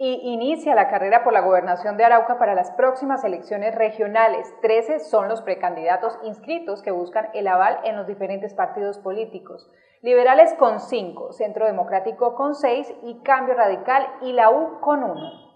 y inicia la carrera por la gobernación de Arauca para las próximas elecciones regionales. Trece son los precandidatos inscritos que buscan el aval en los diferentes partidos políticos. Liberales con cinco, Centro Democrático con seis y Cambio Radical y la U con uno.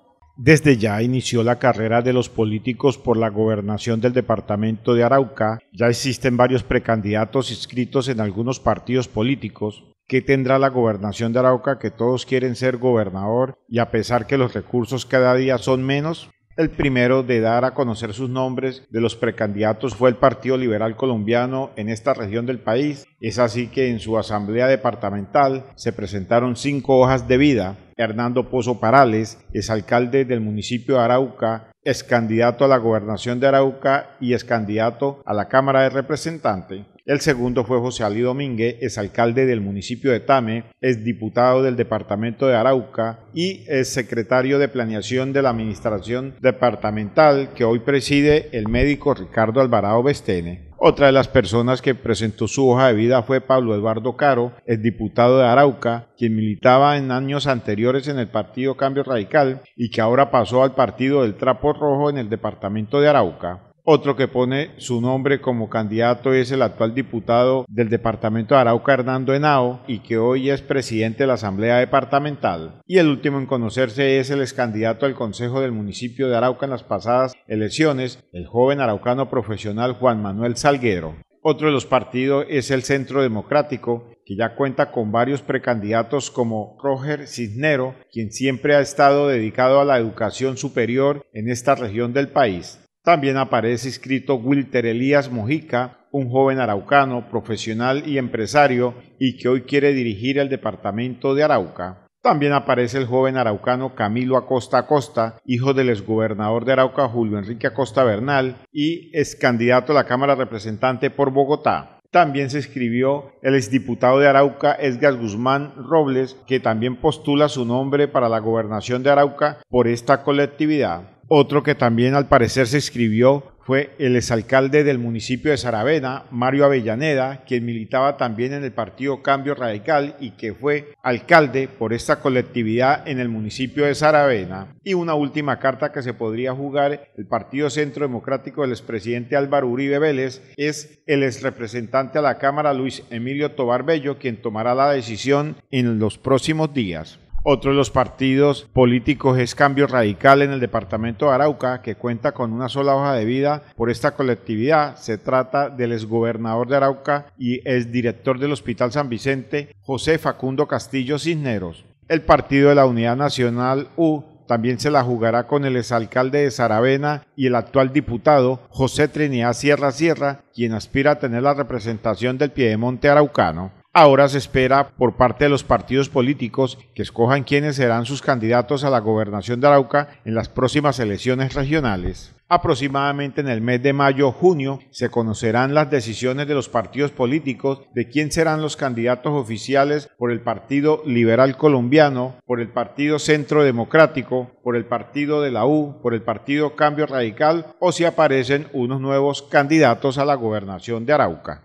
Desde ya inició la carrera de los políticos por la gobernación del departamento de Arauca, ya existen varios precandidatos inscritos en algunos partidos políticos, ¿Qué tendrá la gobernación de Arauca que todos quieren ser gobernador y a pesar que los recursos cada día son menos, el primero de dar a conocer sus nombres de los precandidatos fue el Partido Liberal Colombiano en esta región del país. Es así que en su asamblea departamental se presentaron cinco hojas de vida. Hernando Pozo Parales, es alcalde del municipio de Arauca, es candidato a la gobernación de Arauca y es candidato a la Cámara de Representantes. El segundo fue José Ali Domínguez, es alcalde del municipio de Tame, es diputado del departamento de Arauca y es secretario de planeación de la administración departamental que hoy preside el médico Ricardo Alvarado Bestene. Otra de las personas que presentó su hoja de vida fue Pablo Eduardo Caro, exdiputado diputado de Arauca, quien militaba en años anteriores en el partido Cambio Radical y que ahora pasó al partido del Trapo Rojo en el departamento de Arauca. Otro que pone su nombre como candidato es el actual diputado del departamento de Arauca, Hernando Henao, y que hoy es presidente de la Asamblea Departamental. Y el último en conocerse es el excandidato al Consejo del municipio de Arauca en las pasadas elecciones, el joven araucano profesional Juan Manuel Salguero. Otro de los partidos es el Centro Democrático, que ya cuenta con varios precandidatos como Roger Cisnero, quien siempre ha estado dedicado a la educación superior en esta región del país. También aparece escrito Wilter Elías Mojica, un joven araucano, profesional y empresario, y que hoy quiere dirigir el departamento de Arauca. También aparece el joven araucano Camilo Acosta Acosta, hijo del exgobernador de Arauca Julio Enrique Acosta Bernal y excandidato a la Cámara Representante por Bogotá. También se escribió el exdiputado de Arauca Edgar Guzmán Robles, que también postula su nombre para la gobernación de Arauca por esta colectividad. Otro que también al parecer se escribió fue el exalcalde del municipio de Saravena, Mario Avellaneda, quien militaba también en el partido Cambio Radical y que fue alcalde por esta colectividad en el municipio de Saravena. Y una última carta que se podría jugar el Partido Centro Democrático del expresidente Álvaro Uribe Vélez es el exrepresentante a la Cámara Luis Emilio Tobar Bello, quien tomará la decisión en los próximos días. Otro de los partidos políticos es Cambio Radical en el departamento de Arauca, que cuenta con una sola hoja de vida por esta colectividad. Se trata del exgobernador de Arauca y exdirector del Hospital San Vicente, José Facundo Castillo Cisneros. El Partido de la Unidad Nacional U también se la jugará con el exalcalde de Saravena y el actual diputado José Trinidad Sierra Sierra, quien aspira a tener la representación del Piedemonte Araucano. Ahora se espera por parte de los partidos políticos que escojan quiénes serán sus candidatos a la gobernación de Arauca en las próximas elecciones regionales. Aproximadamente en el mes de mayo-junio o se conocerán las decisiones de los partidos políticos de quién serán los candidatos oficiales por el Partido Liberal Colombiano, por el Partido Centro Democrático, por el Partido de la U, por el Partido Cambio Radical o si aparecen unos nuevos candidatos a la gobernación de Arauca.